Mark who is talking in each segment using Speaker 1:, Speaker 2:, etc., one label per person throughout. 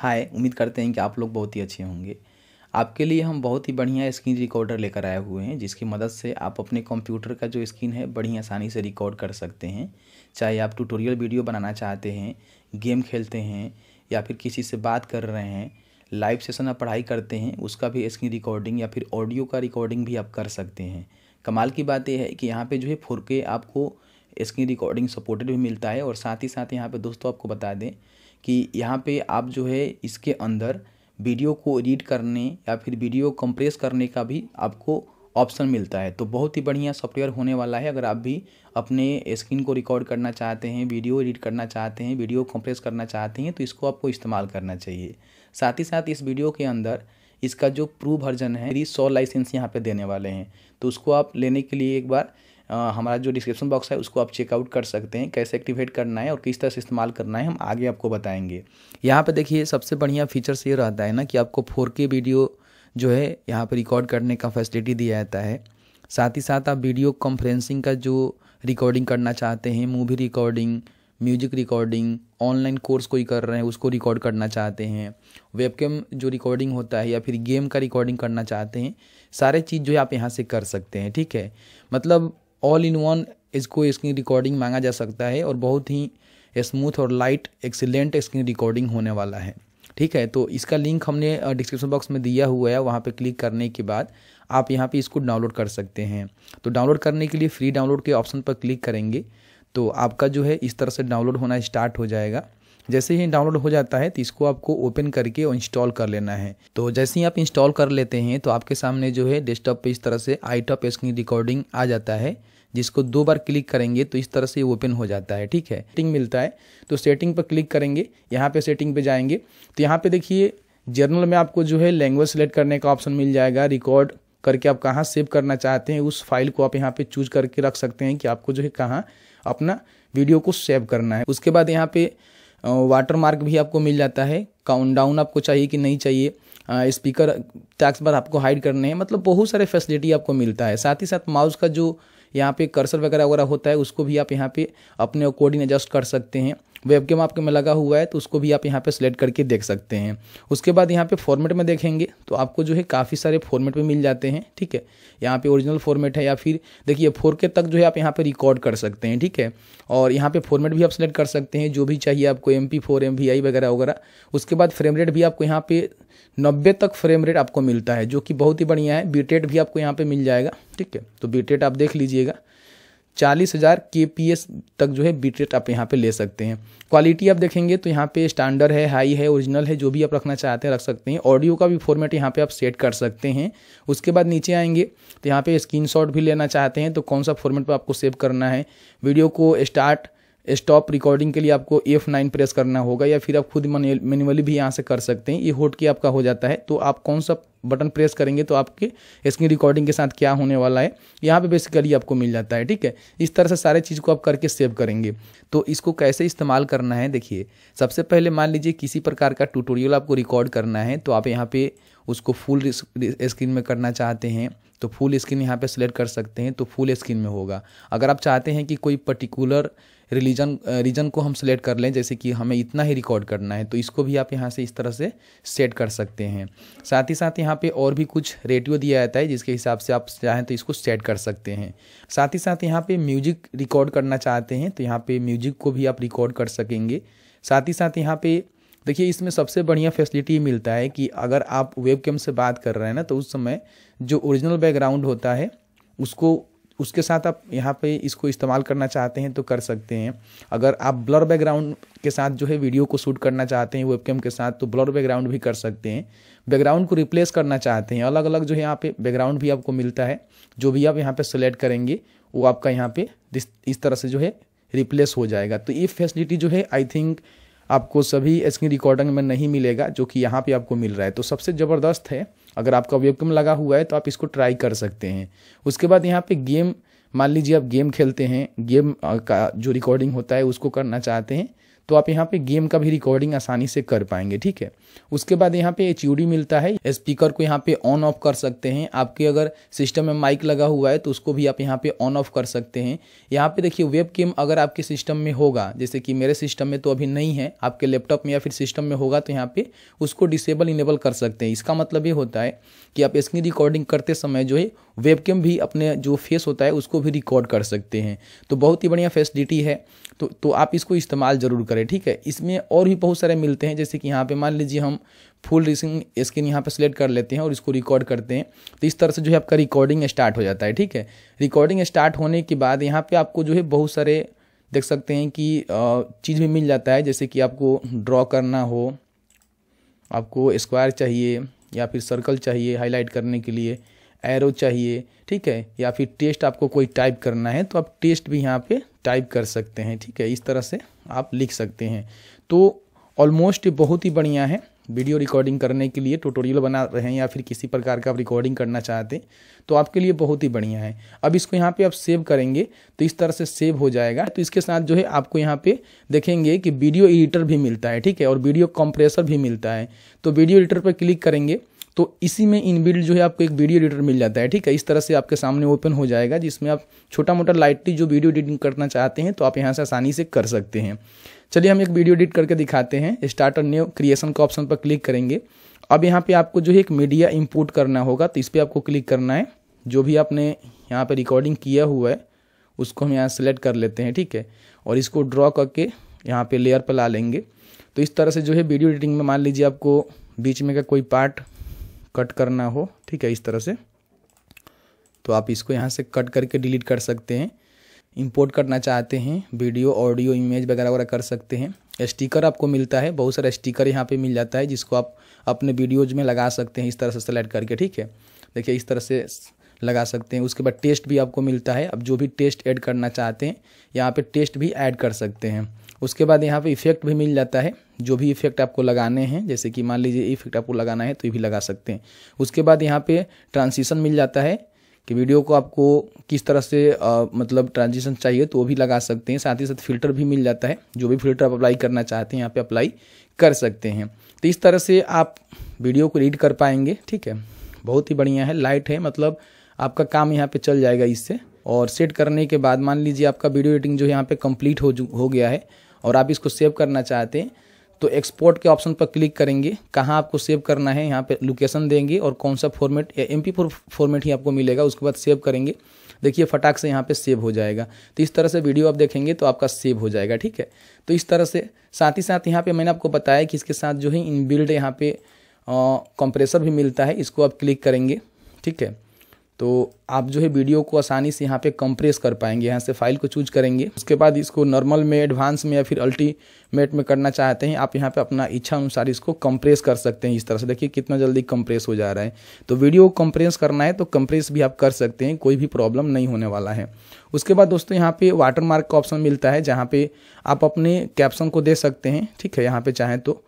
Speaker 1: हाय उम्मीद करते हैं कि आप लोग बहुत ही अच्छे होंगे आपके लिए हम बहुत ही बढ़िया स्क्रीन रिकॉर्डर लेकर आए हुए हैं जिसकी मदद से आप अपने कंप्यूटर का जो स्क्रीन है बड़ी आसानी से रिकॉर्ड कर सकते हैं चाहे आप ट्यूटोरियल वीडियो बनाना चाहते हैं गेम खेलते हैं या फिर किसी से बात कर रहे हैं लाइव सेशन आप पढ़ाई करते हैं उसका भी स्क्रीन रिकॉर्डिंग या फिर ऑडियो का रिकॉर्डिंग भी आप कर सकते हैं कमाल की बात यह है कि यहाँ पर जो है फुरके आपको स्क्रीन रिकॉर्डिंग सपोर्टेड भी मिलता है और साथ ही साथ यहाँ पे दोस्तों आपको बता दें कि यहाँ पे आप जो है इसके अंदर वीडियो को एडिट करने या फिर वीडियो कंप्रेस करने का भी आपको ऑप्शन मिलता है तो बहुत ही बढ़िया सॉफ्टवेयर होने वाला है अगर आप भी अपने स्क्रीन को रिकॉर्ड करना चाहते हैं वीडियो एडिट करना चाहते हैं वीडियो कंप्रेस करना चाहते हैं तो इसको आपको इस्तेमाल करना चाहिए साथ ही साथ इस वीडियो के अंदर इसका जो प्रू वर्जन है सौ लाइसेंस यहाँ पर देने वाले हैं तो उसको आप लेने के लिए एक बार हमारा जो डिस्क्रिप्शन बॉक्स है उसको आप चेकआउट कर सकते हैं कैसे एक्टिवेट करना है और किस तरह से इस्तेमाल करना है हम आगे आपको बताएंगे यहाँ पर देखिए सबसे बढ़िया फीचर्स ये रहता है ना कि आपको फोर वीडियो जो है यहाँ पर रिकॉर्ड करने का फैसिलिटी दिया जाता है साथ ही साथ आप वीडियो कॉन्फ्रेंसिंग का जो रिकॉर्डिंग करना चाहते हैं movie recording music recording online course कोई कर रहे हैं उसको रिकॉर्ड करना चाहते हैं वेबकैम जो रिकॉर्डिंग होता है या फिर गेम का रिकॉर्डिंग करना चाहते हैं सारे चीज़ जो है आप यहाँ से कर सकते हैं ठीक है मतलब ऑल इन वन इसको स्क्रीन रिकॉर्डिंग मांगा जा सकता है और बहुत ही स्मूथ और लाइट एक्सीलेंट स्क्रीन रिकॉर्डिंग होने वाला है ठीक है तो इसका लिंक हमने डिस्क्रिप्शन बॉक्स में दिया हुआ है वहाँ पे क्लिक करने के बाद आप यहाँ पे इसको डाउनलोड कर सकते हैं तो डाउनलोड करने के लिए फ्री डाउनलोड के ऑप्शन पर क्लिक करेंगे तो आपका जो है इस तरह से डाउनलोड होना स्टार्ट हो जाएगा जैसे ही डाउनलोड हो जाता है तो इसको आपको ओपन करके इंस्टॉल कर लेना है तो जैसे ही आप इंस्टॉल कर लेते हैं तो आपके सामने जो है डेस्कटॉप पे इस तरह से आई टॉप स्क्रीन रिकॉर्डिंग आ जाता है जिसको दो बार क्लिक करेंगे तो इस तरह से ओपन हो जाता है ठीक है सेटिंग मिलता है तो सेटिंग पर क्लिक करेंगे यहाँ पे सेटिंग पे जाएंगे तो यहाँ पे देखिए जर्नल में आपको जो है लैंग्वेज सेलेक्ट करने का ऑप्शन मिल जाएगा रिकॉर्ड करके आप कहाँ सेव करना चाहते हैं उस फाइल को आप यहाँ पे चूज करके रख सकते हैं कि आपको जो है कहाँ अपना वीडियो को सेव करना है उसके बाद यहाँ पे वाटर मार्क भी आपको मिल जाता है काउंट डाउन आपको चाहिए कि नहीं चाहिए स्पीकर टैक्स बार आपको हाइड करने हैं मतलब बहुत सारे फैसिलिटी आपको मिलता है साथ ही साथ माउस का जो यहाँ पे कर्सर वगैरह वगैरह होता है उसको भी आप यहाँ पे अपने अकॉर्डिंग एडजस्ट कर सकते हैं वेबकेम आपके में लगा हुआ है तो उसको भी आप यहाँ पे सेलेक्ट करके देख सकते हैं उसके बाद यहाँ पे फॉर्मेट में देखेंगे तो आपको जो है काफ़ी सारे फॉर्मेट में मिल जाते हैं ठीक है यहाँ पे ओरिजिनल फॉर्मेट है या फिर देखिए फोर के तक जो है आप यहाँ पे रिकॉर्ड कर सकते हैं ठीक है और यहाँ पे फॉर्मेट भी आप सेलेक्ट कर सकते हैं जो भी चाहिए आपको M P four M V I वगैरह वगैरह उसके बाद फ्रेम रेट भी आपको यहाँ पे नब्बे तक फ्रेम रेट आपको मिलता है जो कि बहुत ही बढ़िया है बीटेट भी आपको यहाँ पर मिल जाएगा ठीक है तो बीटेट आप देख लीजिएगा चालीस हज़ार के पी एस तक जो है बीट रेट आप यहाँ पे ले सकते हैं क्वालिटी आप देखेंगे तो यहाँ पे स्टैंडर्ड है हाई है ओरिजिनल है जो भी आप रखना चाहते हैं रख सकते हैं ऑडियो का भी फॉर्मेट यहाँ पे आप सेट कर सकते हैं उसके बाद नीचे आएंगे तो यहाँ पे स्क्रीन भी लेना चाहते हैं तो कौन सा फॉर्मेट पर आपको सेव करना है वीडियो को स्टार्ट स्टॉप रिकॉर्डिंग के लिए आपको एफ नाइन प्रेस करना होगा या फिर आप खुद मैनुअली भी यहाँ से कर सकते हैं ये होट के आपका हो जाता है तो आप कौन सा बटन प्रेस करेंगे तो आपके स्क्रीन रिकॉर्डिंग के साथ क्या होने वाला है यहाँ पे बेसिकली आपको मिल जाता है ठीक है इस तरह से सारे चीज़ को आप करके सेव करेंगे तो इसको कैसे इस्तेमाल करना है देखिए सबसे पहले मान लीजिए किसी प्रकार का ट्यूटोरियल आपको रिकॉर्ड करना है तो आप यहाँ पे उसको फुल स्क्रीन में करना चाहते हैं तो फुल स्क्रीन यहाँ पे सिलेक्ट कर सकते हैं तो फुल स्क्रीन में होगा अगर आप चाहते हैं कि कोई पर्टिकुलर रिलीजन रीजन को हम सिलेक्ट कर लें जैसे कि हमें इतना ही रिकॉर्ड करना है तो इसको भी आप यहाँ से इस तरह से सेट कर सकते हैं साथ ही साथ यहाँ पे और भी कुछ रेडियो दिया जाता है जिसके हिसाब से आप चाहें तो इसको सेट कर सकते हैं साथ ही साथ यहाँ पे म्यूजिक रिकॉर्ड करना चाहते हैं तो यहाँ पे म्यूजिक को भी आप रिकॉर्ड कर सकेंगे साथ ही साथ यहाँ पर देखिए इसमें सबसे बढ़िया फैसिलिटी मिलता है कि अगर आप वेब से बात कर रहे हैं ना तो उस समय जो ओरिजिनल बैकग्राउंड होता है उसको उसके साथ आप यहाँ पे इसको इस्तेमाल करना चाहते हैं तो कर सकते हैं अगर आप ब्लर बैकग्राउंड के साथ जो है वीडियो को शूट करना चाहते हैं वेबकैम के साथ तो ब्लर बैकग्राउंड भी कर सकते हैं बैकग्राउंड को रिप्लेस करना चाहते हैं अलग अलग जो है यहाँ पे बैकग्राउंड भी आपको मिलता है जो भी आप यहाँ पर सेलेक्ट करेंगे वो आपका यहाँ पे इस तरह से जो है रिप्लेस हो जाएगा तो ये फैसिलिटी जो है आई थिंक आपको सभी स्क्रीन रिकॉर्डिंग में नहीं मिलेगा जो कि यहाँ पे आपको मिल रहा है तो सबसे ज़बरदस्त है अगर आपका वेबकम लगा हुआ है तो आप इसको ट्राई कर सकते हैं उसके बाद यहाँ पे गेम मान लीजिए आप गेम खेलते हैं गेम का जो रिकॉर्डिंग होता है उसको करना चाहते हैं तो आप यहाँ पे गेम का भी रिकॉर्डिंग आसानी से कर पाएंगे ठीक है उसके बाद यहाँ पे एच मिलता है स्पीकर को यहाँ पे ऑन ऑफ कर सकते हैं आपके अगर सिस्टम में माइक लगा हुआ है तो उसको भी आप यहाँ पे ऑन ऑफ कर सकते हैं यहाँ पे देखिए वेब केम अगर आपके सिस्टम में होगा जैसे कि मेरे सिस्टम में तो अभी नहीं है आपके लैपटॉप में या फिर सिस्टम में होगा तो यहाँ पे उसको डिसेबल इनेबल कर सकते हैं इसका मतलब ये होता है कि आप स्क्रीन रिकॉर्डिंग करते समय जो है वेबकेम भी अपने जो फेस होता है उसको भी रिकॉर्ड कर सकते हैं तो बहुत ही बढ़िया फैसिलिटी है तो, तो आप इसको इस्तेमाल ज़रूर करें करें ठीक है इसमें और भी बहुत सारे मिलते हैं जैसे कि यहाँ पे मान लीजिए हम फुल रिसिंग स्क्रीन यहाँ पे सिलेक्ट कर लेते हैं और इसको रिकॉर्ड करते हैं तो इस तरह से जो है आपका रिकॉर्डिंग स्टार्ट हो जाता है ठीक है रिकॉर्डिंग स्टार्ट होने के बाद यहाँ पर आपको जो है बहुत सारे देख सकते हैं कि चीज़ भी मिल जाता है जैसे कि आपको ड्रॉ करना हो आपको स्क्वायर चाहिए या फिर सर्कल चाहिए हाईलाइट करने के लिए एरो चाहिए ठीक है या फिर टेस्ट आपको कोई टाइप करना है तो आप टेस्ट भी यहाँ पे टाइप कर सकते हैं ठीक है इस तरह से आप लिख सकते हैं तो ऑलमोस्ट बहुत ही बढ़िया है वीडियो रिकॉर्डिंग करने के लिए ट्यूटोरियल बना रहे हैं या फिर किसी प्रकार का आप रिकॉर्डिंग करना चाहते हैं तो आपके लिए बहुत ही बढ़िया है अब इसको यहाँ पे आप सेव करेंगे तो इस तरह से सेव हो जाएगा तो इसके साथ जो है आपको यहाँ पे देखेंगे कि वीडियो एडिटर भी मिलता है ठीक है और वीडियो कंप्रेसर भी मिलता है तो वीडियो एडिटर पर क्लिक करेंगे तो इसी में इनबिल्ड जो है आपको एक वीडियो एडिटर मिल जाता है ठीक है इस तरह से आपके सामने ओपन हो जाएगा जिसमें आप छोटा मोटा लाइटली जो वीडियो एडिटिंग करना चाहते हैं तो आप यहाँ से आसानी से कर सकते हैं चलिए हम एक वीडियो एडिट करके दिखाते हैं स्टार्ट और न्यू क्रिएशन का ऑप्शन पर क्लिक करेंगे अब यहाँ पे आपको जो है एक मीडिया इंपोर्ट करना होगा तो इस पर आपको क्लिक करना है जो भी आपने यहाँ पर रिकॉर्डिंग किया हुआ है उसको हम यहाँ सेलेक्ट कर लेते हैं ठीक है और इसको ड्रॉ करके यहाँ पे लेयर पर ला लेंगे तो इस तरह से जो है वीडियो एडिटिंग में मान लीजिए आपको बीच में का कोई पार्ट कट करना हो ठीक है इस तरह से तो आप इसको यहाँ से कट करके डिलीट कर सकते हैं इंपोर्ट करना चाहते हैं वीडियो ऑडियो इमेज वगैरह वगैरह कर सकते हैं स्टिकर आपको मिलता है बहुत सारा स्टिकर यहाँ पे मिल जाता है जिसको आप अपने वीडियोज में लगा सकते हैं इस तरह से सेलेक्ट करके ठीक है देखिए इस तरह से लगा सकते हैं उसके बाद टेस्ट भी आपको मिलता है अब जो भी टेस्ट ऐड करना चाहते हैं यहाँ पर टेस्ट भी ऐड कर सकते हैं उसके बाद यहाँ पे इफेक्ट भी मिल जाता है जो भी इफेक्ट आपको लगाने हैं जैसे कि मान लीजिए इफेक्ट आपको लगाना है तो ये भी लगा सकते हैं उसके बाद यहाँ पे ट्रांजिशन मिल जाता है कि वीडियो को आपको किस तरह से आ, मतलब ट्रांजिशन चाहिए तो वो भी लगा सकते हैं साथ ही साथ फिल्टर भी मिल जाता है जो भी फिल्टर आप अप्लाई करना चाहते हैं यहाँ पे अप्लाई कर सकते हैं तो इस तरह से आप वीडियो को रीड कर पाएंगे ठीक है बहुत ही बढ़िया है लाइट है मतलब आपका काम यहाँ पे चल जाएगा इससे और सेट करने के बाद मान लीजिए आपका वीडियो एडिटिंग जो यहाँ पे कंप्लीट हो हो गया है और आप इसको सेव करना चाहते हैं तो एक्सपोर्ट के ऑप्शन पर क्लिक करेंगे कहाँ आपको सेव करना है यहाँ पे लोकेशन देंगे और कौन सा फॉर्मेट या एम फॉर्मेट ही आपको मिलेगा उसके बाद सेव करेंगे देखिए फटाक से यहाँ पे सेव हो जाएगा तो इस तरह से वीडियो आप देखेंगे तो आपका सेव हो जाएगा ठीक है तो इस तरह से साथ ही साथ यहाँ पे मैंने आपको बताया कि इसके साथ जो है इन बिल्ड यहाँ पर कंप्रेसर भी मिलता है इसको आप क्लिक करेंगे ठीक है तो आप जो है वीडियो को आसानी से यहाँ पे कंप्रेस कर पाएंगे यहाँ से फाइल को चूज करेंगे उसके बाद इसको नॉर्मल में एडवांस में या फिर अल्टीमेट में करना चाहते हैं आप यहाँ पे अपना इच्छा अनुसार इसको कंप्रेस कर सकते हैं इस तरह से देखिए कितना जल्दी कंप्रेस हो जा रहा है तो वीडियो को कंप्रेस करना है तो कंप्रेस भी आप कर सकते हैं कोई भी प्रॉब्लम नहीं होने वाला है उसके बाद दोस्तों यहाँ पे वाटरमार्क का ऑप्शन मिलता है जहाँ पे आप अपने कैप्शन को दे सकते हैं ठीक है यहाँ पे चाहें तो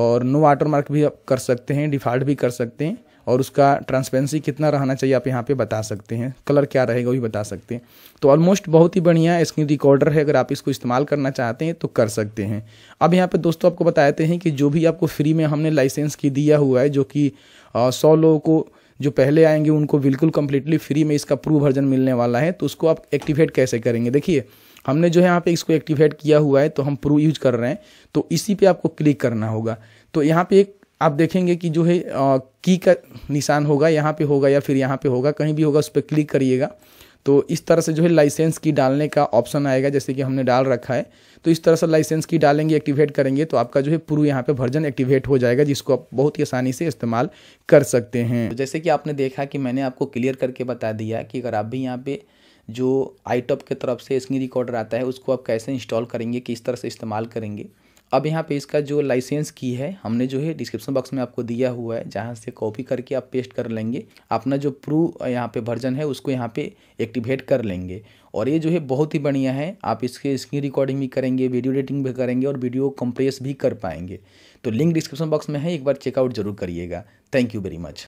Speaker 1: और नो वाटरमार्क भी आप कर सकते हैं डिफॉल्ट भी कर सकते हैं और उसका ट्रांसपेरेंसी कितना रहना चाहिए आप यहाँ पे बता सकते हैं कलर क्या रहेगा वही भी बता सकते हैं तो ऑलमोस्ट बहुत ही बढ़िया स्क्रीन रिकॉर्डर है अगर आप इसको इस्तेमाल करना चाहते हैं तो कर सकते हैं अब यहाँ पे दोस्तों आपको बताते हैं कि जो भी आपको फ्री में हमने लाइसेंस की दिया हुआ है जो कि सौ लोगों को जो पहले आएंगे उनको बिल्कुल कम्प्लीटली फ्री में इसका प्रू वर्जन मिलने वाला है तो उसको आप एक्टिवेट कैसे करेंगे देखिए हमने जो है यहाँ पे इसको एक्टिवेट किया हुआ है तो हम प्रू यूज कर रहे हैं तो इसी पे आपको क्लिक करना होगा तो यहाँ पे एक आप देखेंगे कि जो है की का निशान होगा यहाँ पे होगा या फिर यहाँ पे होगा कहीं भी होगा उस पर क्लिक करिएगा तो इस तरह से जो है लाइसेंस की डालने का ऑप्शन आएगा जैसे कि हमने डाल रखा है तो इस तरह से लाइसेंस की डालेंगे एक्टिवेट करेंगे तो आपका जो है पूर्व यहाँ पे वर्जन एक्टिवेट हो जाएगा जिसको आप बहुत ही आसानी से इस्तेमाल कर सकते हैं तो जैसे कि आपने देखा कि मैंने आपको क्लियर करके बता दिया कि अगर आप भी यहाँ पर जो आईटॉप की तरफ से स्क्रीन रिकॉर्डर आता है उसको आप कैसे इंस्टॉल करेंगे किस तरह से इस्तेमाल करेंगे अब यहाँ पे इसका जो लाइसेंस की है हमने जो है डिस्क्रिप्शन बॉक्स में आपको दिया हुआ है जहाँ से कॉपी करके आप पेस्ट कर लेंगे अपना जो प्रू यहाँ पे वर्जन है उसको यहाँ पे एक्टिवेट कर लेंगे और ये जो है बहुत ही बढ़िया है आप इसके स्क्रीन रिकॉर्डिंग भी करेंगे वीडियो एडिटिंग भी करेंगे और वीडियो कंप्रेस भी कर पाएंगे तो लिंक डिस्क्रिप्शन बॉक्स में है एक बार चेकआउट जरूर करिएगा थैंक यू वेरी मच